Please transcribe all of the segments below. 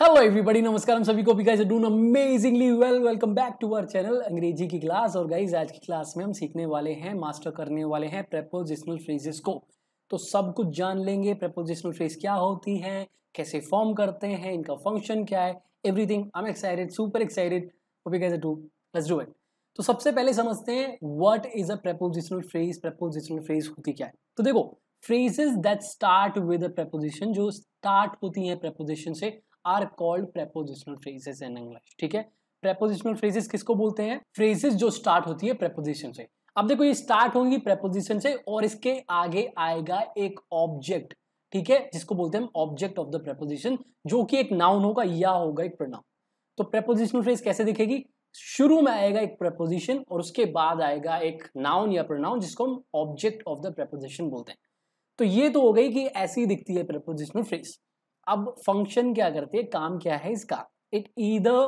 hello everybody नमस्कार हम सभी को भी guys doing amazingly well welcome back to our channel Angrezi की क्लास और गाइस आज की क्लास में हम सीखने वाले हैं मास्टर करने वाले हैं प्रपोजिशनल फ्रेजेस को तो सब कुछ जान लेंगे प्रपोजिशनल फ्रेज क्या होती है कैसे फॉर्म करते हैं इनका फंक्शन क्या है everything I am excited super excited okay do let's do it तो सबसे पहले समझते हैं what is a prepositional phrase prepositional phrase होती क्या है तो देखो phrases that start with a preposition जो स्टार्ट होती है प्रपोजिशन से are called prepositional phrases in English ठीक है प्रेपोजिशनल फ्रेजेस किसको बोलते हैं फ्रेजेस जो स्टार्ट होती है प्रेपोजिशन से अब देखो ये स्टार्ट होंगी प्रेपोजिशन से और इसके आगे आएगा एक ऑब्जेक्ट ठीक है जिसको बोलते हैं ऑब्जेक्ट ऑफ द प्रेपोजिशन जो कि एक नाउन होगा या होगा एक प्रणाम तो प्रेपोजिशनल फ्रेज कैसे दिखेगी शुरू में आएगा एक प्रेपोजिशन और उसके बाद आएगा एक नाउन या प्रोनाउन जिसको हम ऑब्जेक्ट ऑफ द प्रेपोजिशन बोलते हैं तो ये तो हो गई कि ऐसी दिखती है प्रेपोजिशनल फ्रेज अब फंक्शन क्या करती है काम क्या है इसका it either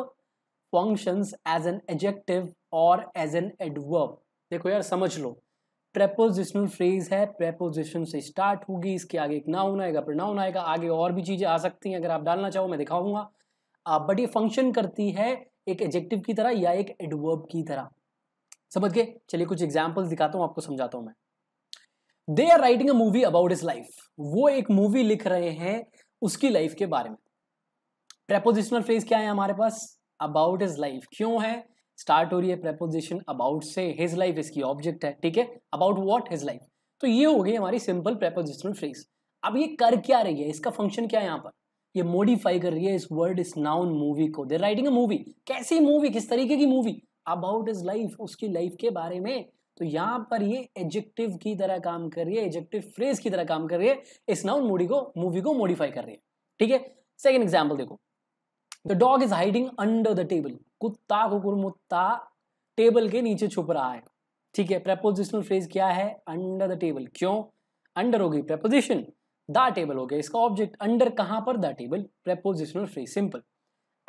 function as an adjective और एज एन एडवर्ब देखो यार समझ लो प्रेपोजिशनल फ्रेज है प्रेपोजिशन से स्टार्ट होगी इसके आगे एक नाउन आएगा प्रोनाउन आएगा आगे और भी चीज़ें आ सकती हैं अगर आप डालना चाहो मैं दिखाऊंगा बट ये फंक्शन करती है एक एजेक्टिव की तरह या एक एडवर्ब की तरह समझ गए चलिए कुछ एग्जाम्पल्स दिखाता हूँ आपको समझाता हूँ मैं they are writing a movie about his life वो एक मूवी लिख रहे हैं उसकी लाइफ के बारे में प्रेपोजिशनल फ्रेज क्या है हमारे पास अबाउट इज लाइफ क्यों है स्टार्ट हो रही है प्रेपोजिशन अबाउट से हिज लाइफ इसकी ऑब्जेक्ट है ठीक है अबाउट वॉट हिज लाइफ तो ये हो गई हमारी सिंपल प्रेपोजिशनल फ्रेज अब ये कर क्या रही है इसका फंक्शन क्या है यहाँ पर ये मॉडिफाई कर रही है इस वर्ड इस नाउन मूवी को दे राइटिंग अ मूवी कैसी मूवी किस तरीके की मूवी अबाउट इज लाइफ उसकी लाइफ के बारे में तो यहां पर ये एजेक्टिव की तरह काम कर रही है एजेक्टिव फ्रेज की तरह काम कर रही है इस नाउन मूडी को मूवी को मॉडिफाई कर रही है ठीक है सेकेंड एग्जाम्पल देखो the dog is hiding under the table कुत्ता कुकुर मुत्ता टेबल के नीचे छुप रहा है ठीक है प्रेपोजिशनल फ्रेज क्या है अंडर द टेबल क्यों अंडर हो गई प्रेपोजिशन द टेबल हो गया इसका ऑब्जेक्ट अंडर कहां पर the table prepositional phrase simple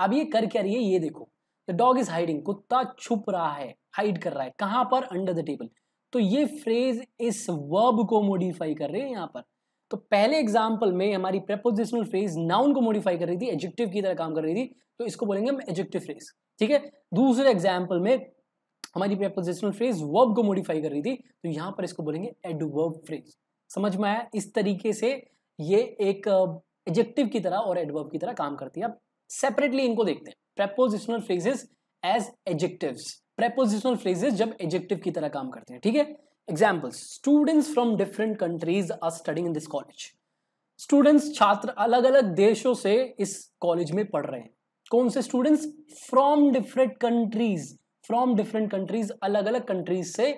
अब ये कर क्या रही है ये देखो द डॉग इज हाइडिंग कुत्ता छुप रहा है हाइड कर रहा है कहां पर अंडर द टेबल तो ये फ्रेज इस वर्ब को मॉडिफाई कर रहे हैं यहां पर तो पहले एग्जाम्पल में हमारी प्रेपोजिशनल फ्रेज नाउन को मॉडिफाई कर रही थी एडजेक्टिव की तरह काम कर रही थी तो इसको बोलेंगे हम एडजेक्टिव फ्रेज ठीक है दूसरे एग्जाम्पल में हमारी प्रेपोजिशनल फ्रेज वर्ब को मॉडिफाई कर रही थी तो यहां पर इसको बोलेंगे एडवर्ब फ्रेज समझ में आया इस तरीके से ये एक एडजेक्टिव की तरह और एडवर्ब की तरह काम करती है सेपरेटली इनको देखते हैं prepositional phrases as adjective prepositional phrases जब एजेक्टिव की तरह काम करते हैं ठीक है examples students from different countries are studying in this college students छात्र अलग अलग देशों से इस कॉलेज में पढ़ रहे हैं कौन से students from different countries from different countries अलग अलग कंट्रीज से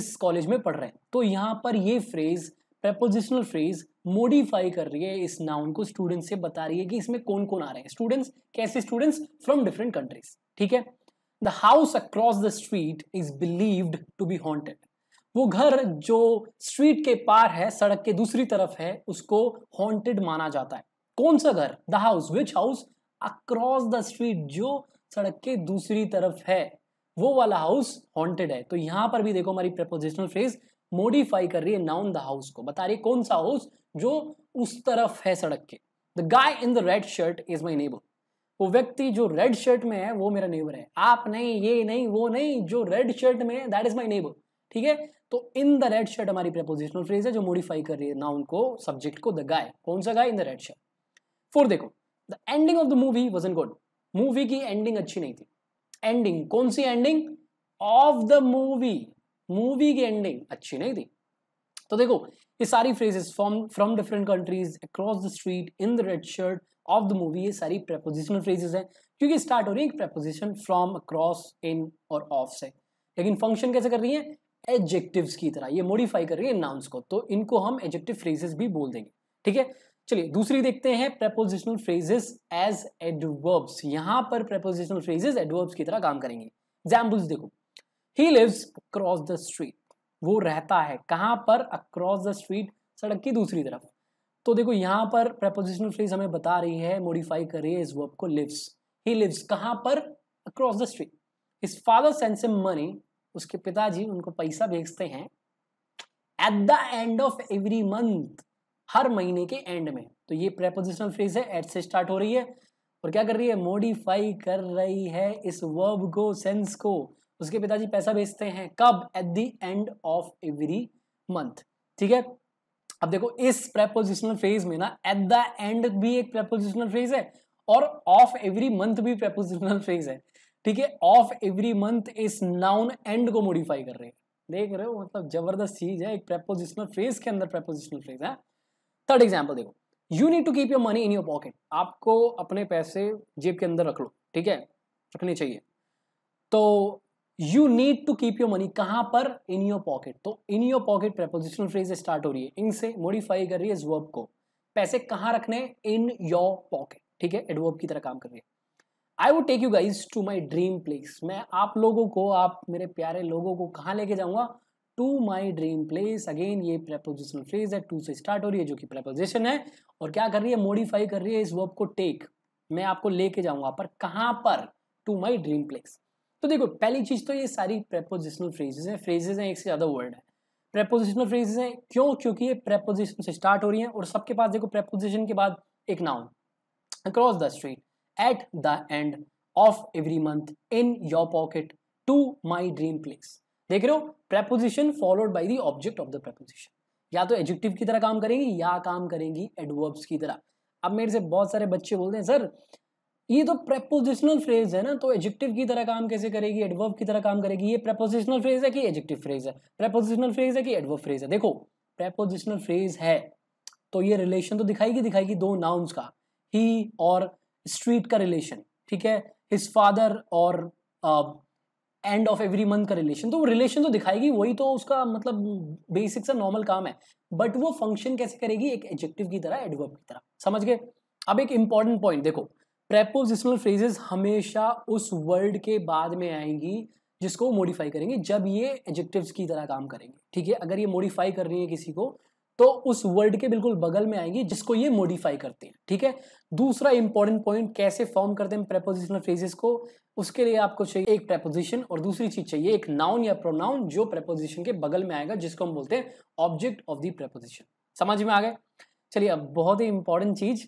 इस कॉलेज में पढ़ रहे हैं तो यहां पर ये फ्रेज प्रेपोजिशनल फ्रेज मोडिफाई कर रही है इस नाउन को स्टूडेंट्स से बता रही है कि इसमें कौन कौन आ रहे हैं स्टूडेंट्स कैसे स्टूडेंट्स फ्रॉम डिफरेंट कंट्रीज ठीक है the house across the street is believed to be haunted वो घर जो स्ट्रीट के पार है सड़क के दूसरी तरफ है उसको हॉन्टेड माना जाता है कौन सा घर the house which house across the street जो सड़क के दूसरी तरफ है वो वाला हाउस हॉन्टेड है तो यहां पर भी देखो हमारी प्रपोजिशनल फ्रेज मॉडिफाई कर रही है नाउन द हाउस को बता रही है कौन सा हाउस जो उस तरफ है सड़क के the guy in the red shirt is my neighbour वो व्यक्ति जो रेड शर्ट में है वो मेरा नेबर है आप नहीं ये नहीं वो नहीं जो रेड शर्ट में है दैट इज माई नेबर ठीक है तो इन द रेड शर्ट हमारी प्रपोजिशनल फ्रेज है जो मॉडिफाई कर रही है नाउन को सब्जेक्ट को द गाय कौन सा guy in the red shirt for देखो the ending of the movie was in good movie की एंडिंग अच्छी नहीं थी एंडिंग कौन सी ending of the movie movie की एंडिंग अच्छी नहीं थी तो देखो ये सारी phrases from from different countries across the street in the red shirt of the movie ये सारी प्रेपोजिशनल फ्रेजेस हैं क्योंकि स्टार्ट हो रही है प्रेपोजिशन फ्रॉम अक्रॉस इन और ऑफ से लेकिन फंक्शन कैसे कर रही है एडजेक्टिव्स की तरह ये मॉडिफाई कर रही है नाउंस को तो इनको हम एडजेक्टिव फ्रेजेस भी बोल देंगे ठीक है चलिए दूसरी देखते हैं प्रेपोजिशनल फ्रेजेस एज एडवर्ब्स यहां पर प्रेपोजिशनल फ्रेजेस एडवर्ब्स की तरह काम करेंगे एग्जाम्पल्स देखो he lives across the street वो रहता है कहाँ पर अक्रॉस द स्ट्रीट सड़क की दूसरी तरफ तो देखो यहाँ पर प्रपोजिशनल फ्रेज हमें बता रही है मॉडिफाई है इस वर्ब को लिव्स ही लिव्स कहाँ पर across the street is father sends him money उसके पिताजी उनको पैसा भेजते हैं at the end of every month हर महीने के एंड में तो ये प्रेपोजिशनल फ्रेज है एट से स्टार्ट हो रही है और क्या कर रही है मॉडिफाई कर रही है इस वर्ब को सेंस को उसके पिताजी पैसा भेजते हैं कब at the end of every month ठीक है अब देखो इस प्रेपोजिशनल फ्रेज में ना एट द एंड भी एक प्रेपोजिशनल फ्रेज है और ऑफ एवरी मंथ भी प्रेपोजिशनल फ्रेज है ठीक है ऑफ एवरी मंथ इस नाउन एंड को मॉडिफाई कर रहे हैं देख रहे हो मतलब जबरदस्त चीज है एक प्रेपोजिशनल फ्रेज के अंदर प्रेपोजिशनल फ्रेज है थर्ड एग्जाम्पल देखो you need to keep your money in your pocket आपको अपने पैसे जेब के अंदर रख लो ठीक है रखने चाहिए तो you need to keep your money कहां पर इन योर पॉकेट तो in your pocket prepositional phrase start हो रही है इनसे मोडिफाई कर रही है वर्ब को पैसे कहां रखने इन योर पॉकेट ठीक है एडवर्ब की तरह काम कर रही है I would take you guys to my dream place मैं आप लोगों को आप मेरे प्यारे लोगों को कहाँ लेके जाऊंगा to my dream place again ये प्रेपोजिशनल फ्रेज है टू से स्टार्ट हो रही है जो कि प्रेपोजिशन है और क्या कर रही है मोडिफाई कर रही है इस वर्ब को टेक मैं आपको लेके जाऊंगा पर कहाँ पर टू माई ड्रीम प्लेस तो देखो पहली चीज़ तो ये सारी प्रेपोजिशनल फ्रेजेज हैं फ्रेजेज हैं एक से ज़्यादा वर्ड है प्रेपोजिशनल फ्रेजेज हैं क्यों क्योंकि ये प्रेपोजिशन से स्टार्ट हो रही हैं और सबके पास देखो प्रेपोजिशन के बाद एक noun across the street at the end of every month in your pocket to my dream place देख रहे हो preposition followed by the object of the preposition या तो एडजेक्टिव की तरह काम करेंगी या काम करेंगी एडवर्ब्स की तरह अब मेरे से बहुत सारे बच्चे बोलते हैं सर ये तो प्रेपोजिशनल फ्रेज है ना तो एडजेक्टिव की तरह काम कैसे करेगी एडवर्ब की तरह काम करेगी ये प्रेपोजिशनल फ्रेज है कि एडजेक्टिव फ्रेज है प्रेपोजिशनल फ्रेज है कि एडवर्ब फ्रेज है देखो प्रेपोजिशनल फ्रेज है तो ये रिलेशन तो दिखाएगी दिखाएगी दो नाउन्स का ही और स्ट्रीट का रिलेशन ठीक है हिज फादर और एंड ऑफ एवरी मंथ का रिलेशन तो वो रिलेशन तो दिखाएगी वही तो उसका मतलब बेसिक सा नॉर्मल काम है बट वो फंक्शन कैसे करेगी एक एडजेक्टिव की तरह एडवर्ब की तरह समझ गए अब एक इंपॉर्टेंट पॉइंट देखो प्रेपोजिशनल फ्रेजेस हमेशा उस वर्ड के बाद में आएंगी जिसको मॉडिफाई करेंगे जब ये एडजेक्टिव्स की तरह काम करेंगे ठीक है अगर ये मॉडिफाई कर रही है किसी को तो उस वर्ड के बिल्कुल बगल में आएंगी जिसको ये मॉडिफाई करते हैं ठीक है दूसरा इंपॉर्टेंट पॉइंट कैसे फॉर्म करते हैं प्रेपोजिशनल फ्रेजेस को उसके लिए आपको चाहिए एक प्रेपोजिशन और दूसरी चीज चाहिए एक नाउन या प्रोनाउन जो प्रेपोजिशन के बगल में आएगा जिसको हम बोलते हैं ऑब्जेक्ट ऑफ दी प्रेपोजिशन समझ में आ गए चलिए अब बहुत ही इंपॉर्टेंट चीज़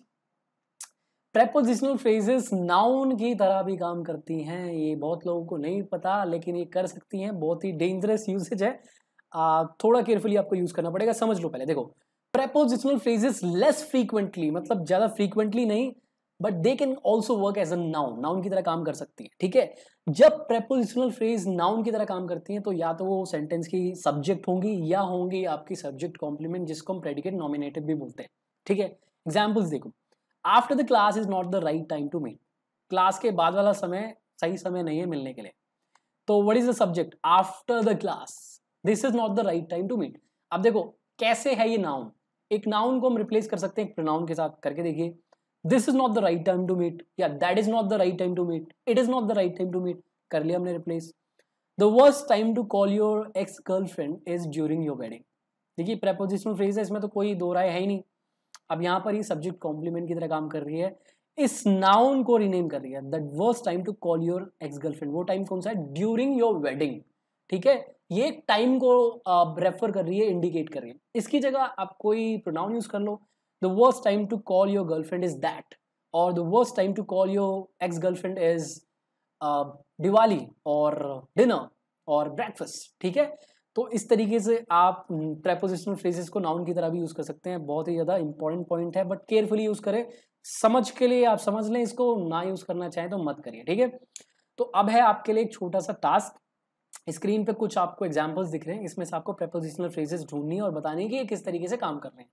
प्रेपोजिशनल फ्रेजेस नाउन की तरह भी काम करती हैं ये बहुत लोगों को नहीं पता लेकिन ये कर सकती हैं बहुत ही डेंजरस यूसेज है आ, थोड़ा केयरफुली आपको यूज़ करना पड़ेगा समझ लो पहले देखो प्रेपोजिशनल फ्रेजेस लेस फ्रीक्वेंटली मतलब ज़्यादा फ्रीक्वेंटली नहीं but they can also work as a noun noun की तरह काम कर सकती है ठीक है जब प्रेपोजिशनल फ्रेज नाउन की तरह काम करती हैं तो या तो वो सेंटेंस की सब्जेक्ट होंगी या होंगी आपकी सब्जेक्ट कॉम्प्लीमेंट जिसको हम प्रेडिकेट नॉमिनेटेड भी बोलते हैं ठीक है एग्जाम्पल्स देखो after the class is not the right time to meet class के बाद वाला समय सही समय नहीं है मिलने के लिए तो what is the subject after the class this is not the right time to meet अब देखो कैसे है ये नाउन एक नाउन को हम रिप्लेस कर सकते हैं एक प्रोनाउन के साथ करके देखिए this is not the right time to meet या that is not the right time to meet it is not the right time to meet कर लिया हमने replace the worst time to call your ex girlfriend is during your wedding देखिए prepositional phrase है इसमें तो कोई दो राय है ही नहीं अब यहाँ पर ही सब्जेक्ट कॉम्प्लीमेंट की तरह काम कर रही है इस नाउन को रिनेम कर रही है that worst time to call your ex girlfriend वो टाइम कौन सा है ड्यूरिंग योर वेडिंग ठीक है ये टाइम को रेफर कर रही है इंडिकेट कर रही है इसकी जगह आप कोई प्रोनाउन यूज कर लो the worst time to call your girlfriend is that और the worst time to call your ex girlfriend is Diwali और डिनर और ब्रेकफास्ट ठीक है तो इस तरीके से आप प्रेपोजिशनल हम्म, फ्रेजेस को नाउन की तरह भी यूज़ कर सकते हैं बहुत ही ज़्यादा इंपॉर्टेंट पॉइंट है बट केयरफुली यूज़ करें समझ के लिए आप समझ लें इसको ना यूज़ करना चाहें तो मत करिए ठीक है तो अब है आपके लिए एक छोटा सा टास्क स्क्रीन पे कुछ आपको एग्जाम्पल्स दिख रहे हैं इसमें से आपको प्रेपोजिशनल फ्रेजेस ढूंढनी और बतानी कि ये किस तरीके से काम कर रहे हैं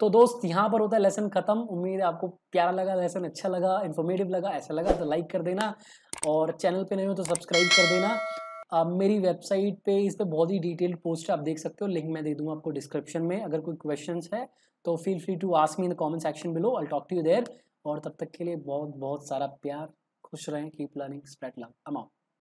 तो दोस्त यहाँ पर होता है लेसन खत्म उम्मीद है आपको प्यारा लगा लेसन अच्छा लगा इन्फॉर्मेटिव लगा ऐसा लगा तो लाइक कर देना और चैनल पे नहीं हो तो सब्सक्राइब कर देना आप मेरी वेबसाइट पे इस पर बहुत ही डिटेल्ड पोस्ट आप देख सकते हो लिंक मैं दे दूँगा आपको डिस्क्रिप्शन में अगर कोई क्वेश्चन है तो feel free to ask me in the comment section below I talk to you there और तब तक के लिए बहुत बहुत सारा प्यार खुश रहें keep learning spread love amount